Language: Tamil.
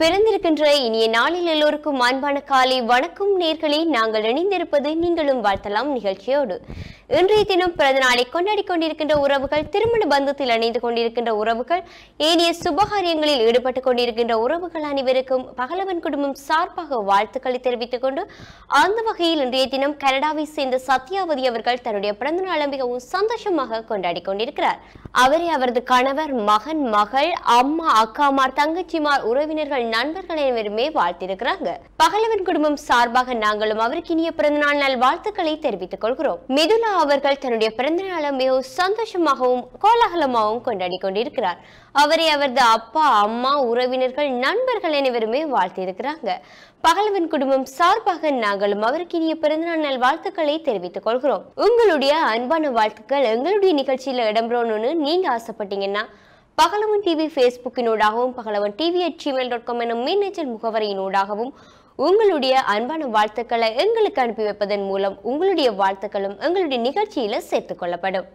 பிறந்திருக்கின்ற இனிய நாளில் எல்லோருக்கும் அன்பான காலை வணக்கம் நேர்களை நாங்கள் இணைந்திருப்பது நீங்களும் வாழ்த்தலாம் நிகழ்ச்சியோடு இன்றைய தினம் பிறந்த நாளை கொண்டாடி கொண்டிருக்கின்ற உறவுகள் திருமண பந்தத்தில் அணிந்து கொண்டிருக்கின்ற உறவுகள் ஏனைய சுபகாரியங்களில் ஈடுபட்டு கொண்டிருக்கின்ற உறவுகள் அனைவருக்கும் பகலவன் குடும்பம் சார்பாக வாழ்த்துக்களை தெரிவித்துக் கொண்டு அந்த வகையில் இன்றைய தினம் கனடாவை சேர்ந்த சத்யாவதி அவர்கள் தன்னுடைய பிறந்த நாளை மிகவும் சந்தோஷமாக கொண்டாடி கொண்டிருக்கிறார் அவரை அவரது கணவர் மகன் மகள் அம்மா அக்காமார் தங்கச்சிமார் உறவினர்கள் நண்பர்கள் வாழ்த்திருக்கிறாங்க பகலவன் குடும்பம் சார்பாக நாங்களும் அவருக்கு இனிய பிறந்தநாள் நல் வாழ்த்துக்களை தெரிவித்துக் கொள்கிறோம் மிதுலா அவர்கள் தன்னுடைய பிறந்தநாளை மிகவும் சந்தோஷமாகவும் கோலாகலமாகவும் கொண்டாடி கொண்டிருக்கிறார் அவரை அவரது அப்பா அம்மா உறவினர்கள் நண்பர்கள் அனைவருமே வாழ்த்தியிருக்கிறாங்க பகலவன் குடும்பம் சார்பாக நாங்களும் அவருக்கு இனிய பிறந்தநாள் நல் வாழ்த்துக்களை தெரிவித்துக் கொள்கிறோம் உங்களுடைய அன்பான வாழ்த்துக்கள் எங்களுடைய நிகழ்ச்சியில் இடம்பெறணும்னு நீங்க ஆசைப்பட்டீங்கன்னா பகலவன் டிவி ஃபேஸ்புக்கினூடாகவும் Pagalavan TV at Gmail dot com எனும் மின்னஞ்சல் முகவரியினூடாகவும் உங்களுடைய அன்பான வாழ்த்துக்களை எங்களுக்கு அனுப்பி வைப்பதன் மூலம் உங்களுடைய வாழ்த்துக்களும் எங்களுடைய நிகழ்ச்சியில் சேர்த்துக்கொள்ளப்படும்